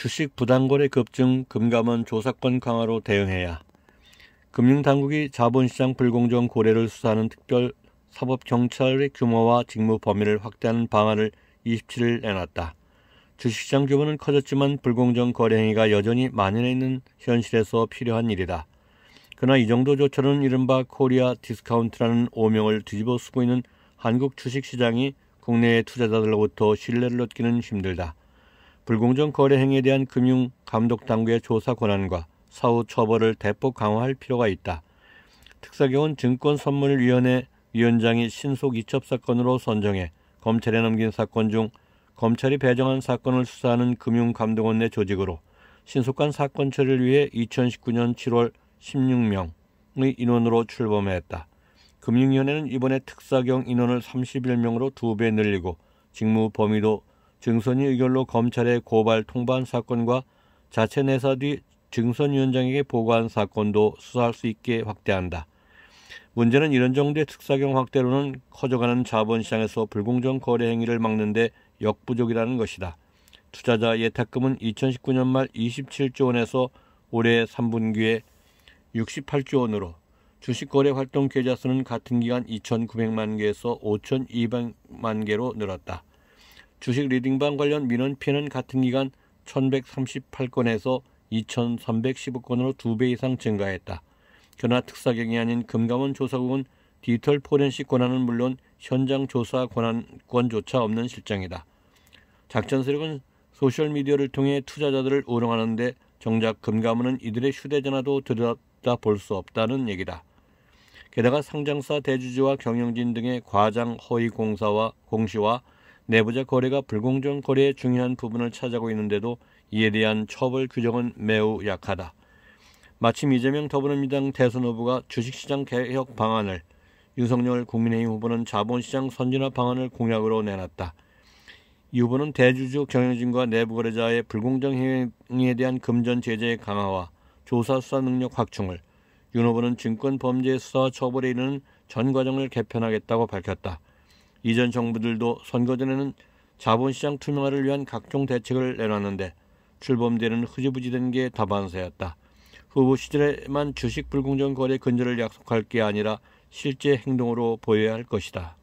주식 부당거래 급증 금감원 조사권 강화로 대응해야 금융당국이 자본시장 불공정 고래를 수사하는 특별 사법경찰의 규모와 직무 범위를 확대하는 방안을 27일 내놨다. 주식시장 규모는 커졌지만 불공정 거래 행위가 여전히 만연해 있는 현실에서 필요한 일이다. 그러나 이 정도 조처는 이른바 코리아 디스카운트라는 오명을 뒤집어 쓰고 있는 한국 주식시장이 국내의 투자자들로부터 신뢰를 얻기는 힘들다. 불공정 거래 행위에 대한 금융 감독 당국의 조사 권한과 사후 처벌을 대폭 강화할 필요가 있다. 특사경은 증권선물위원회 위원장이 신속 이첩 사건으로 선정해 검찰에 넘긴 사건 중 검찰이 배정한 사건을 수사하는 금융감독원 내 조직으로 신속한 사건 처리를 위해 2019년 7월 16명의 인원으로 출범했다. 금융위원회는 이번에 특사경 인원을 31명으로 두 배 늘리고 직무 범위도 증선위 의결로 검찰의 고발 통반 사건과 자체 내사 뒤 증선위원장에게 보고한 사건도 수사할 수 있게 확대한다. 문제는 이런 정도의 특사경 확대로는 커져가는 자본시장에서 불공정 거래 행위를 막는데 역부족이라는 것이다. 투자자 예탁금은 2019년 말 27조 원에서 올해 3분기에 68조 원으로 주식거래 활동 계좌 수는 같은 기간 2,900만 개에서 5,200만 개로 늘었다. 주식 리딩방 관련 민원 피해는 같은 기간 1138건에서 2315건으로 2배 이상 증가했다. 그러나 특사경이 아닌 금감원 조사국은 디지털 포렌식 권한은 물론 현장 조사 권한권조차 없는 실정이다. 작전 세력은 소셜미디어를 통해 투자자들을 우롱하는데 정작 금감원은 이들의 휴대전화도 들여다 볼 수 없다는 얘기다. 게다가 상장사 대주주와 경영진 등의 과장 허위 공사와 공시와 내부자 거래가 불공정 거래의 중요한 부분을 차지하고 있는데도 이에 대한 처벌 규정은 매우 약하다. 마침 이재명 더불어민주당 대선 후보가 주식시장 개혁 방안을 윤석열 국민의힘 후보는 자본시장 선진화 방안을 공약으로 내놨다. 이 후보는 대주주 경영진과 내부거래자의 불공정 행위에 대한 금전 제재 의 강화와 조사 수사 능력 확충을 윤 후보는 증권 범죄 수사 처벌에 이르는 전 과정을 개편하겠다고 밝혔다. 이전 정부들도 선거 전에는 자본시장 투명화를 위한 각종 대책을 내놨는데 출범뒤에는 흐지부지된 게 다반사였다. 후보 시절에만 주식 불공정 거래 근절을 약속할 게 아니라 실제 행동으로 보여야 할 것이다.